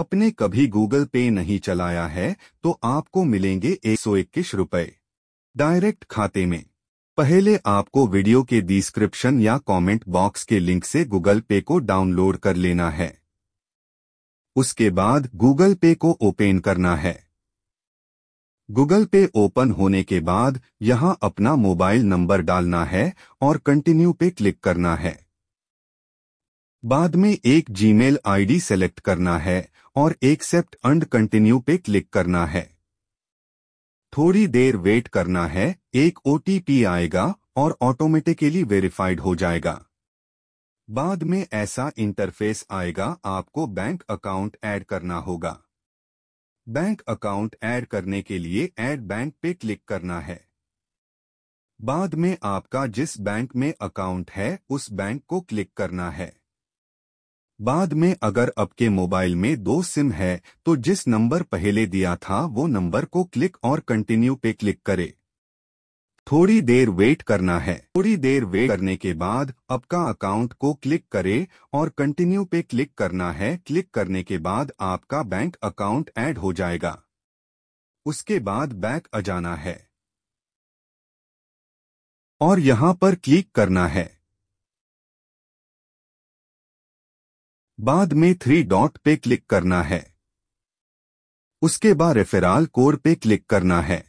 अपने कभी गूगल पे नहीं चलाया है तो आपको मिलेंगे एक सौ इक्कीस रुपए डायरेक्ट खाते में पहले आपको वीडियो के डिस्क्रिप्शन या कमेंट बॉक्स के लिंक से गूगल पे को डाउनलोड कर लेना है उसके बाद गूगल पे को ओपन करना है गूगल पे ओपन होने के बाद यहां अपना मोबाइल नंबर डालना है और कंटिन्यू पे क्लिक करना है बाद में एक जीमेल आईडी सेलेक्ट करना है और एक्सेप्ट अंड कंटिन्यू पे क्लिक करना है थोड़ी देर वेट करना है एक ओटीपी आएगा और ऑटोमेटिकली वेरीफाइड हो जाएगा बाद में ऐसा इंटरफेस आएगा आपको बैंक अकाउंट ऐड करना होगा बैंक अकाउंट ऐड करने के लिए ऐड बैंक पे क्लिक करना है बाद में आपका जिस बैंक में अकाउंट है उस बैंक को क्लिक करना है बाद में अगर आपके मोबाइल में दो सिम है तो जिस नंबर पहले दिया था वो नंबर को क्लिक और कंटिन्यू पे क्लिक करें थोड़ी देर वेट करना है थोड़ी देर वेट करने के बाद आपका अकाउंट को क्लिक करें और कंटिन्यू पे क्लिक करना है क्लिक करने के बाद आपका बैंक अकाउंट ऐड हो जाएगा उसके बाद बैक आ जाना है और यहाँ पर क्लिक करना है बाद में थ्री डॉट पे क्लिक करना है उसके बाद रेफेराल कोड पे क्लिक करना है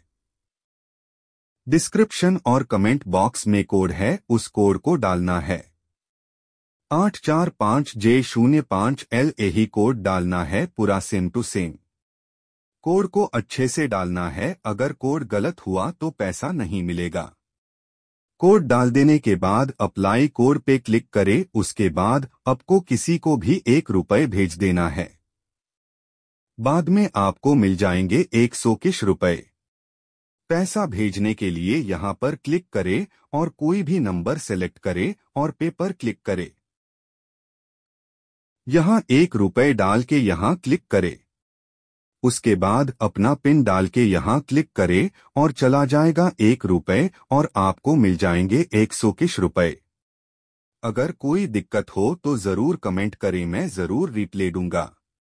डिस्क्रिप्शन और कमेंट बॉक्स में कोड है उस कोड को डालना है आठ चार पांच जे शून्य पांच एल ए ही कोड डालना है पूरा सेम टू सेम कोड को अच्छे से डालना है अगर कोड गलत हुआ तो पैसा नहीं मिलेगा कोड डाल देने के बाद अप्लाई कोड पे क्लिक करें उसके बाद आपको किसी को भी एक रुपये भेज देना है बाद में आपको मिल जाएंगे एक सौ किश रुपये पैसा भेजने के लिए यहाँ पर क्लिक करें और कोई भी नंबर सेलेक्ट करें और पे पर क्लिक करें यहाँ एक रुपए डाल के यहाँ क्लिक करें उसके बाद अपना पिन डाल के यहाँ क्लिक करे और चला जाएगा एक रुपये और आपको मिल जाएंगे एक सौ किश रुपए अगर कोई दिक्कत हो तो ज़रूर कमेंट करें मैं ज़रूर रिप्ले दूंगा